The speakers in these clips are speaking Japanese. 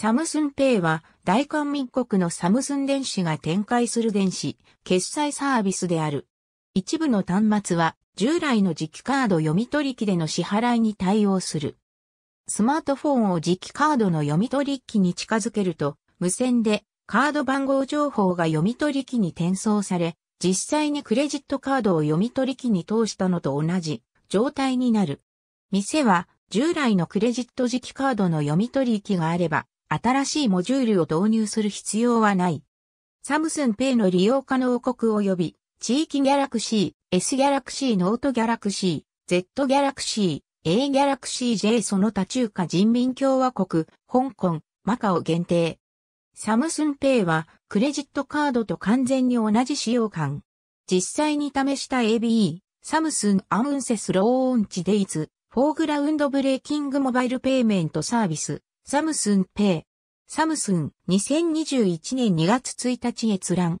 サムスンペイは大韓民国のサムスン電子が展開する電子、決済サービスである。一部の端末は従来の磁気カード読み取り機での支払いに対応する。スマートフォンを磁気カードの読み取り機に近づけると、無線でカード番号情報が読み取り機に転送され、実際にクレジットカードを読み取り機に通したのと同じ状態になる。店は従来のクレジット磁気カードの読み取り機があれば、新しいモジュールを導入する必要はない。サムスンペイの利用可能国及び、地域ギャラクシー、S ギャラクシー、ノートギャラクシー、Z ギャラクシー、A ギャラクシー J その他中華人民共和国、香港、マカオ限定。サムスンペイは、クレジットカードと完全に同じ使用感。実際に試した ABE、サムスンアムンセスローオンチデイズ、フォーグラウンドブレーキングモバイルペイメントサービス、サムスンペイ。サムスン2021年2月1日閲覧。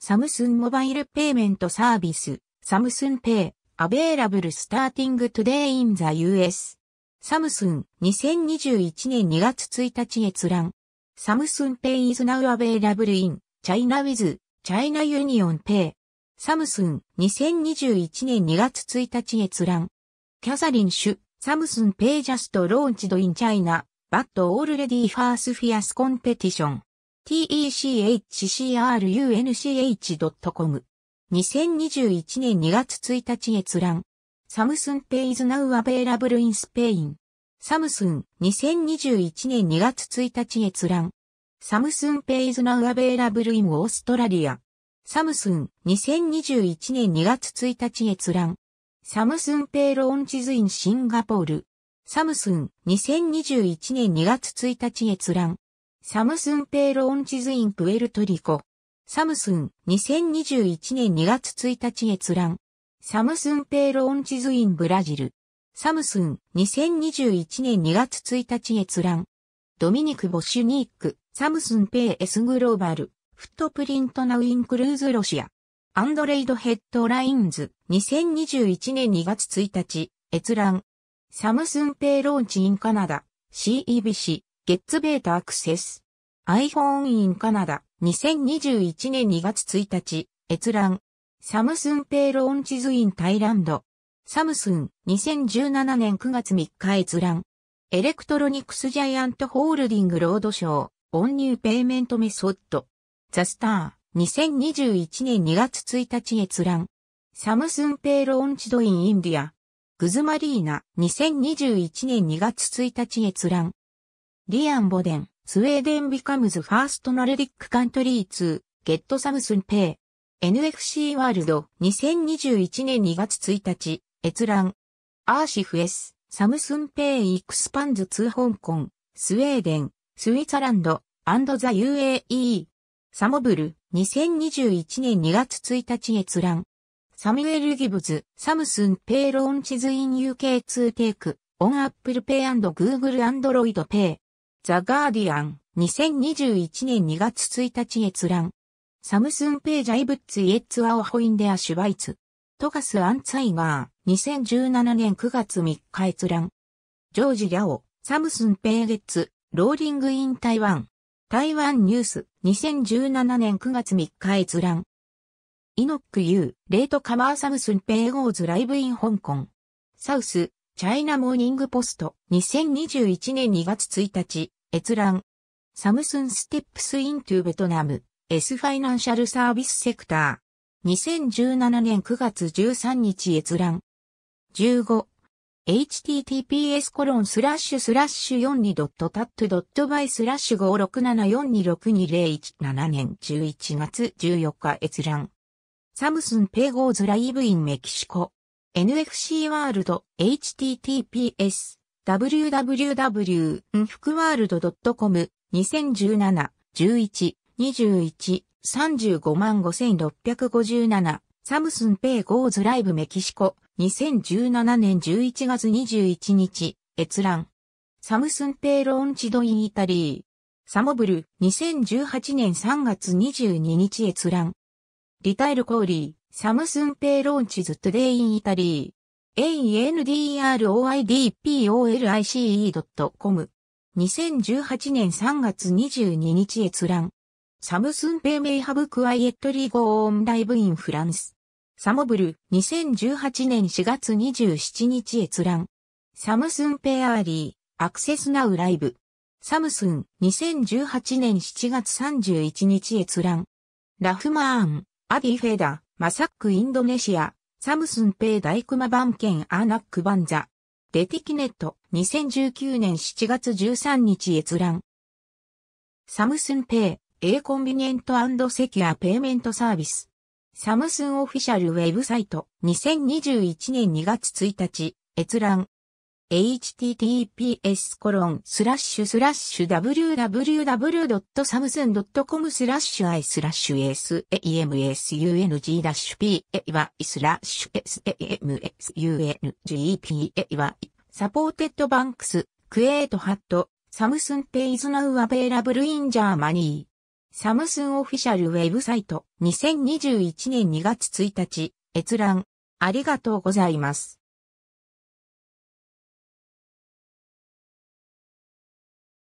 サムスンモバイルペイメントサービス。サムスンペイ。アベーラブルスターティングトゥデイインザ US。サムスン2021年2月1日閲覧。サムスンペイイ s now available in China with China サムスン2021年2月1日閲覧。キャサリン・シュ、サムスンペイジャストローンチドインチャイナ。バッドオールレディファースフィアスコンペティション。techrunch.com c。2021年2月1日閲覧。サムスンペイズナウアベーラブルインスペイン。サムスン、2021年2月1日閲覧。サムスンペイズナウアベーラブルインオーストラリア。サムスン、2021年2月1日閲覧。サムスンペイローンチズインシンガポール。サムスン、2021年2月1日閲覧。サムスンペイローンチズインプエルトリコ。サムスン、2021年2月1日閲覧。サムスンペイローンチズインブラジル。サムスン、2021年2月1日閲覧。ドミニク・ボシュニック、サムスンペイエスグローバル、フットプリントナウインクルーズロシア。アンドレイドヘッドラインズ、2021年2月1日、閲覧。サムスンペイローンチインカナダ、CEBC、ゲッツベータアクセス。iPhone インカナダ、2021年2月1日、閲覧。サムスンペイローンチズインタイランド。サムスン、2017年9月3日閲覧。エレクトロニクスジャイアントホールディングロードショー、オンニューペイメントメソッド。ザスター、2021年2月1日閲覧。サムスンペイローンチドインインディア。グズマリーナ、2021年2月1日閲覧。リアン・ボデン、スウェーデン・ビカムズ・ファースト・ナルディック・カントリー2、ゲット・サムスン・ペイ。NFC ワールド、2021年2月1日、閲覧。アーシフ S、サムスン・ペイ・イクスパンズ2香港、スウェーデン、スイツランド、アンドザ・ UAE。サモブル、2021年2月1日閲覧アーシフエスサムスンペイイクスパンズ2香港スウェーデンスイツランドアンドザ u a e サモブル2 0 2 1年2月1日閲覧サミュエル・ギブズ、サムスン・ペイ・ローンチズ・イン・ UK2 テイク、オン・アップル・ペイグーグル＆アンドロイド・ペイ。ザ・ガーディアン、2021年2月1日閲覧。サムスン・ペイ・ジャイブッツ・イエッツ・アオホインデア・シュバイツ。トカス・アンツァイガー、2017年9月3日閲覧。ジョージ・リャオ、サムスン・ペイ・ゲッツ、ローリング・イン・台湾。台湾ニュース、2017年9月3日閲覧。イノックユー、レートカマーサムスンペイゴーズライブイン香港。サウス、チャイナモーニングポスト、2021年2月1日、閲覧。サムスンステップスイントゥベトナム、S ファイナンシャルサービスセクター。2017年9月13日閲覧。15。https コロンスラッシュスラッシュ 42.tat.by スラッシュ567426201 7年11月14日閲覧。サムスンペイゴーズライブインメキシコ。NFC ワールド https w w w n f q w o r l d c o m 2017 11 21 35万5657サムスンペイゴーズライブメキシコ2017年11月21日閲覧サムスンペイローンチドインイタリーサモブル2018年3月22日閲覧リタイル・コーリー、サムスン・ペイ・ローンチズ・トゥデイ・イン・イタリー。androidpolice.com 2018年3月22日閲覧。サムスンペイメイハブクワイエットリーゴーオンライブインフランス。サモブル、2018年4月27日閲覧。サムスンペアーリー、アクセスナウライブ。サムスン、2018年7月31日閲覧。ラフマーン、アディフェダ、マサックインドネシア、サムスンペイ大熊番犬アーナックバンザ。デティキネット、2019年7月13日閲覧。サムスンペイ、A コンビニエントセキュアペイメントサービス。サムスンオフィシャルウェブサイト、2021年2月1日、閲覧。https コロンスラッシュスラッシュ www.samsun.com スラッシュ i スラッシュ samsung-p e。スラッシュ samsung-p サポーテッドバンクスクエートハットサムスンペイズナウアベーラブルインジャーマニーサムスンオフィシャルウェブサイト2021年2月1日閲覧ありがとうございます